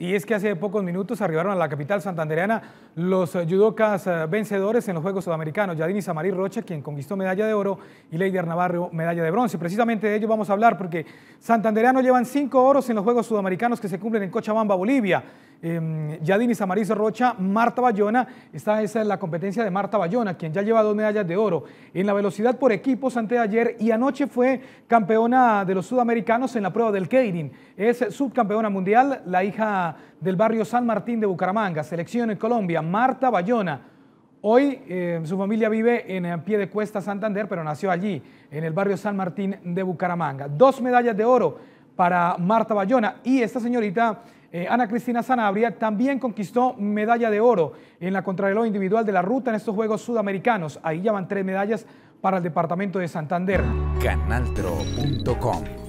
Y es que hace pocos minutos arribaron a la capital santandereana los eh, judocas eh, vencedores en los Juegos Sudamericanos, Yadini Samarí Rocha, quien conquistó medalla de oro, y Leider Navarro, medalla de bronce. Precisamente de ello vamos a hablar porque santandereanos llevan cinco oros en los Juegos Sudamericanos que se cumplen en Cochabamba, Bolivia. Em, Yadini Samariz Rocha, Marta Bayona. está esa es la competencia de Marta Bayona, quien ya lleva dos medallas de oro en la velocidad por equipos anteayer ayer y anoche fue campeona de los sudamericanos en la prueba del Keirin. Es subcampeona mundial, la hija del barrio San Martín de Bucaramanga, selección en Colombia, Marta Bayona. Hoy em, su familia vive en, en pie de cuesta Santander, pero nació allí, en el barrio San Martín de Bucaramanga. Dos medallas de oro para Marta Bayona y esta señorita eh, Ana Cristina Sanabria también conquistó medalla de oro en la contrarreloj individual de la ruta en estos Juegos Sudamericanos. Ahí llevan tres medallas para el departamento de Santander. Canaltro.com